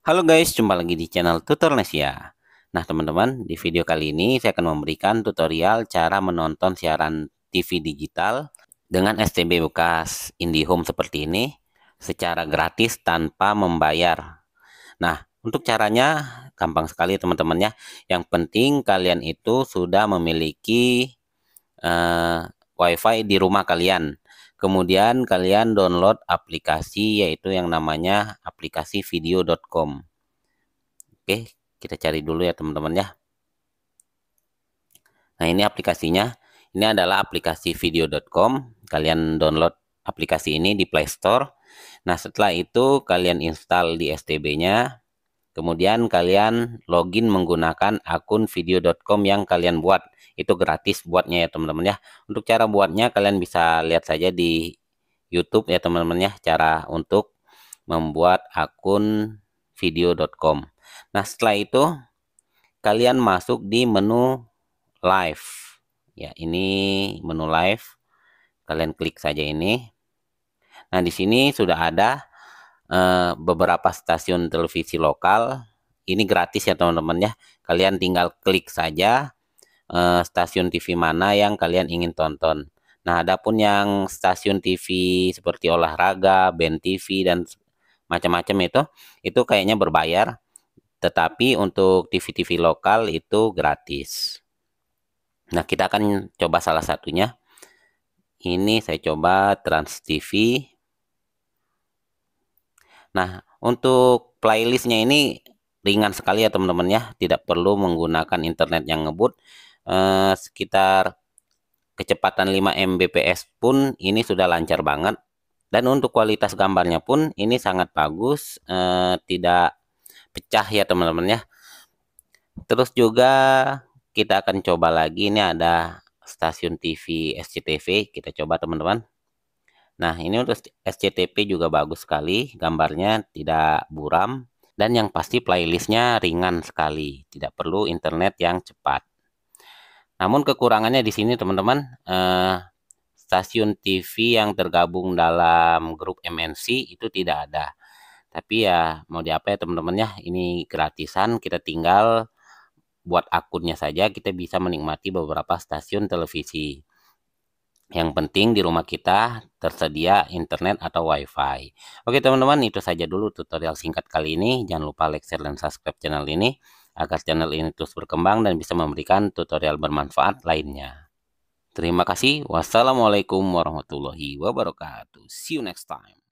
Halo guys, jumpa lagi di channel Tutor Nesia. Nah teman-teman, di video kali ini saya akan memberikan tutorial cara menonton siaran TV digital dengan STB bekas IndiHome seperti ini secara gratis tanpa membayar. Nah, untuk caranya gampang sekali teman-teman ya. Yang penting kalian itu sudah memiliki uh, WiFi di rumah kalian. Kemudian kalian download aplikasi yaitu yang namanya aplikasi video.com. Oke, kita cari dulu ya teman-teman ya. Nah, ini aplikasinya. Ini adalah aplikasi video.com. Kalian download aplikasi ini di Play Store. Nah, setelah itu kalian install di STB-nya. Kemudian kalian login menggunakan akun video.com yang kalian buat. Itu gratis buatnya ya teman-teman ya. Untuk cara buatnya kalian bisa lihat saja di YouTube ya teman-teman ya cara untuk membuat akun video.com. Nah, setelah itu kalian masuk di menu live. Ya, ini menu live. Kalian klik saja ini. Nah, di sini sudah ada Eh, beberapa stasiun televisi lokal. Ini gratis ya teman-teman ya. Kalian tinggal klik saja eh, stasiun TV mana yang kalian ingin tonton. Nah, adapun yang stasiun TV seperti olahraga, band TV dan macam-macam itu, itu kayaknya berbayar. Tetapi untuk TV-TV lokal itu gratis. Nah, kita akan coba salah satunya. Ini saya coba Trans TV. Nah, untuk playlistnya ini ringan sekali ya teman-teman ya, tidak perlu menggunakan internet yang ngebut. Eh, sekitar kecepatan 5 Mbps pun ini sudah lancar banget. Dan untuk kualitas gambarnya pun ini sangat bagus, eh, tidak pecah ya teman-teman ya. Terus juga kita akan coba lagi ini ada stasiun TV SCTV, kita coba teman-teman. Nah, ini untuk SCTP juga bagus sekali, gambarnya tidak buram, dan yang pasti playlistnya ringan sekali, tidak perlu internet yang cepat. Namun kekurangannya di sini teman-teman, eh, stasiun TV yang tergabung dalam grup MNC itu tidak ada. Tapi ya mau diapa ya teman-teman ya, ini gratisan, kita tinggal buat akunnya saja, kita bisa menikmati beberapa stasiun televisi. Yang penting di rumah kita tersedia internet atau wifi. Oke teman-teman itu saja dulu tutorial singkat kali ini. Jangan lupa like, share, dan subscribe channel ini. Agar channel ini terus berkembang dan bisa memberikan tutorial bermanfaat lainnya. Terima kasih. Wassalamualaikum warahmatullahi wabarakatuh. See you next time.